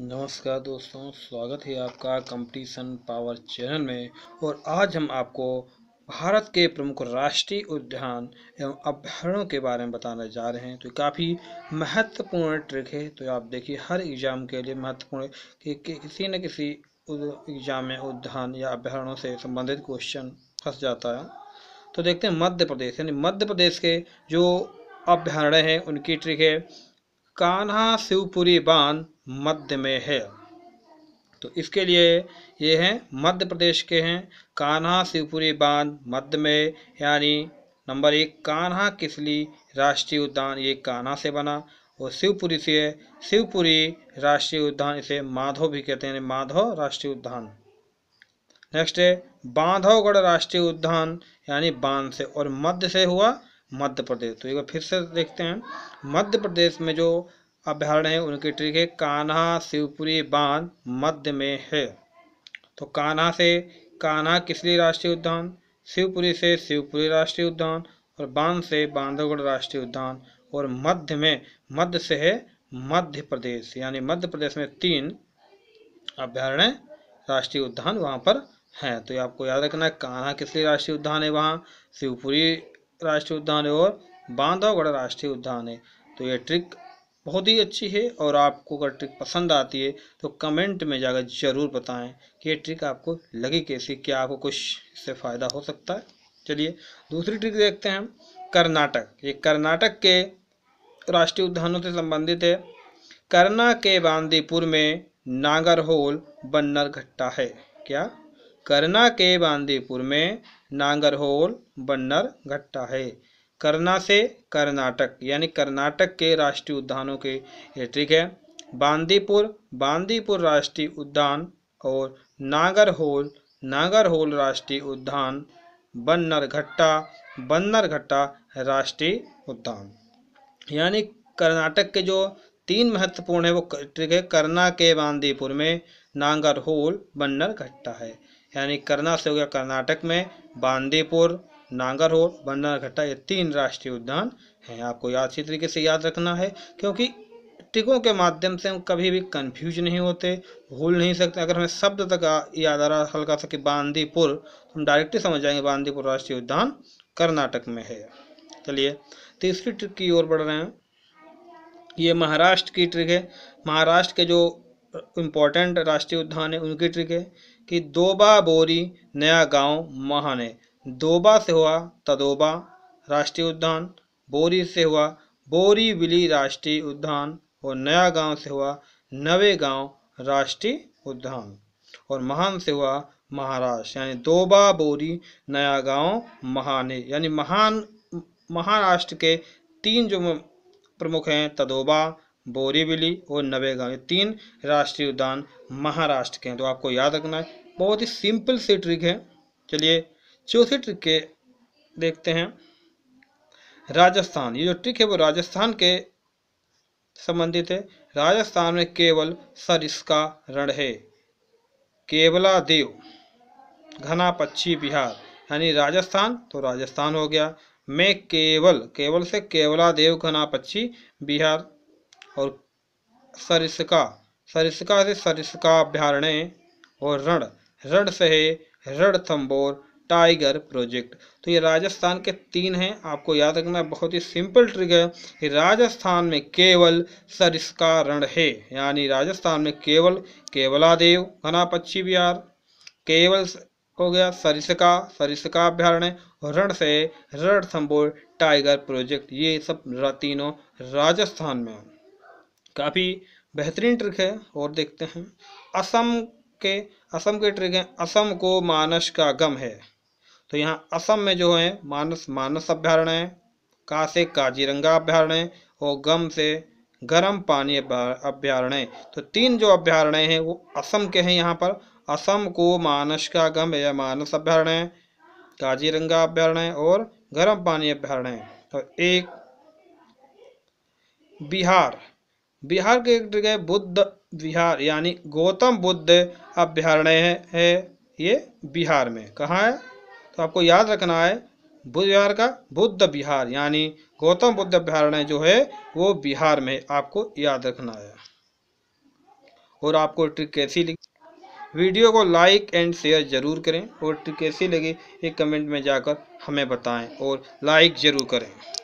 नमस्कार दोस्तों स्वागत है आपका कंपटीशन पावर चैनल में और आज हम आपको भारत के प्रमुख राष्ट्रीय उद्यान एवं अभ्यारणों के बारे में बताने जा रहे हैं तो काफ़ी महत्वपूर्ण ट्रिक है तो आप देखिए हर एग्ज़ाम के लिए महत्वपूर्ण कि, किसी न किसी एग्ज़ाम में उद्यान या अभ्यारणों से संबंधित क्वेश्चन फंस जाता है तो देखते हैं मध्य प्रदेश यानी मध्य प्रदेश के जो अभ्यारण्य हैं उनकी ट्रिक है कान्हा शिवपुरी बांध मध्य में है तो इसके लिए ये हैं मध्य प्रदेश के हैं कान्हा शिवपुरी बांध मध्य में यानी नंबर एक कान्हा किसली राष्ट्रीय उद्यान ये कान्हा से बना और शिवपुरी से शिवपुरी राष्ट्रीय उद्यान इसे माधव भी कहते हैं माधव राष्ट्रीय उद्यान नेक्स्ट है बांधवगढ़ राष्ट्रीय उद्यान यानी बांध से और मध्य से हुआ मध्य प्रदेश तो एक बार फिर से देखते हैं मध्य प्रदेश में जो अभ्यारण्य है उनकी ट्रिक है कान्हा शिवपुरी बांध मध्य में है तो कान्हा से कान्हा किसली राष्ट्रीय उद्यान शिवपुरी से शिवपुरी राष्ट्रीय उद्यान और बांध से बांधवगढ़ राष्ट्रीय उद्यान और मध्य में मध्य से है मध्य प्रदेश यानी मध्य प्रदेश में तीन अभ्यारण्य राष्ट्रीय उद्यान वहाँ पर हैं तो ये आपको याद रखना है कान्हा किसली राष्ट्रीय उद्यान है वहाँ शिवपुरी राष्ट्रीय उद्यान है और बांधवगढ़ राष्ट्रीय उद्यान है तो ये ट्रिक बहुत ही अच्छी है और आपको अगर ट्रिक पसंद आती है तो कमेंट में जाकर ज़रूर बताएं कि ये ट्रिक आपको लगी कैसी क्या आपको कुछ इससे फ़ायदा हो सकता है चलिए दूसरी ट्रिक देखते हैं हम कर्नाटक ये कर्नाटक के राष्ट्रीय उद्यानों से संबंधित है करना के बांदीपुर में नागरहोल बन्नर घट्टा है क्या करना के बांदीपुर में नांगरहोल बन्नर घट्टा है करना से कर्नाटक यानी कर्नाटक के राष्ट्रीय उद्यानों के ये ट्रिक है बांदीपुर बांदीपुर राष्ट्रीय उद्यान और नागरहोल नागरहोल राष्ट्रीय उद्यान बन्नर घट्टा बन्नर घट्टा राष्ट्रीय उद्यान यानी कर्नाटक के जो तीन महत्वपूर्ण है वो ट्रिक है करना के बांदीपुर में नांगरहोल बन्नर घट्टा है यानी करना से हो गया कर्नाटक में बांदीपुर नांगरहोट बन्नाघट्टा ये तीन राष्ट्रीय उद्यान हैं आपको याद अच्छी तरीके से याद रखना है क्योंकि टिकों के माध्यम से हम कभी भी कंफ्यूज नहीं होते भूल नहीं सकते अगर हमें शब्द तक याद आ रहा हल्का सा कि बांदीपुर हम डायरेक्ट समझ जाएंगे बांदीपुर राष्ट्रीय उद्यान कर्नाटक में है चलिए तीसरी ट्रिक की ओर बढ़ रहे हैं ये महाराष्ट्र की ट्रिक है महाराष्ट्र के जो इम्पोर्टेंट राष्ट्रीय उद्यान है उनकी ट्रिक है कि दोबा बोरी नया गांव महान है दोबा से हुआ तदोबा राष्ट्रीय उद्यान बोरी से हुआ बोरी विली राष्ट्रीय उद्यान और नया गांव से हुआ नवे गांव राष्ट्रीय उद्यान और महान से हुआ महाराष्ट्र यानी दोबा बोरी नया गांव महान है यानी महान महाराष्ट्र के तीन जो प्रमुख हैं तदोबा बोरीवली और नवेगांव ये तीन राष्ट्रीय उद्यान महाराष्ट्र के हैं तो आपको याद रखना है बहुत ही सिंपल सी ट्रिक है चलिए चौथी ट्रिक के देखते हैं राजस्थान ये जो ट्रिक है वो राजस्थान के संबंधित है राजस्थान में केवल सरिस्का रण है केवला देव घना पक्षी बिहार यानी राजस्थान तो राजस्थान हो गया मैं केवल केवल से केवला देव घना पक्षी बिहार और सरिस्का सरिस्का से सरिस्का अभ्यारण्य और रण रण से है थम्बोर टाइगर प्रोजेक्ट तो ये राजस्थान के तीन हैं आपको याद रखना बहुत ही सिंपल ट्रिक है कि राजस्थान में केवल सरिस्का रण है यानी राजस्थान में केवल केवलादेव घना पक्षी बिहार केवल हो गया सरिस्का सरिस्का अभ्यारण्य और रण से रण थम्बोर टाइगर प्रोजेक्ट ये सब तीनों राजस्थान में काफ़ी बेहतरीन ट्रिक है और देखते हैं असम के असम के ट्रिक हैं असम को मानस का गम है तो यहाँ असम में जो है मानस मानस अभ्यारण्य का से काजीरंगा अभ्यारण्य और गम से गर्म पानी अभ्यारण्य तो तीन जो अभ्यारण्य हैं वो असम के हैं यहाँ पर असम को मानस का गम या मानस अभ्यारण्य काजीरंगा अभ्यारण्य और गर्म पानी अभ्यारण्य तो एक बिहार बिहार के एक जगह बुद्ध विहार यानी गौतम बुद्ध अभ्यारण्य है ये बिहार में कहाँ है तो आपको याद रखना है बुद्ध बिहार का बुद्ध बिहार यानी गौतम बुद्ध अभ्यारण्य जो है वो बिहार में आपको याद रखना है और आपको ट्रिक कैसी लगी वीडियो को लाइक एंड शेयर ज़रूर करें और ट्रिक कैसी लगी ये कमेंट में जाकर हमें बताएं और लाइक ज़रूर करें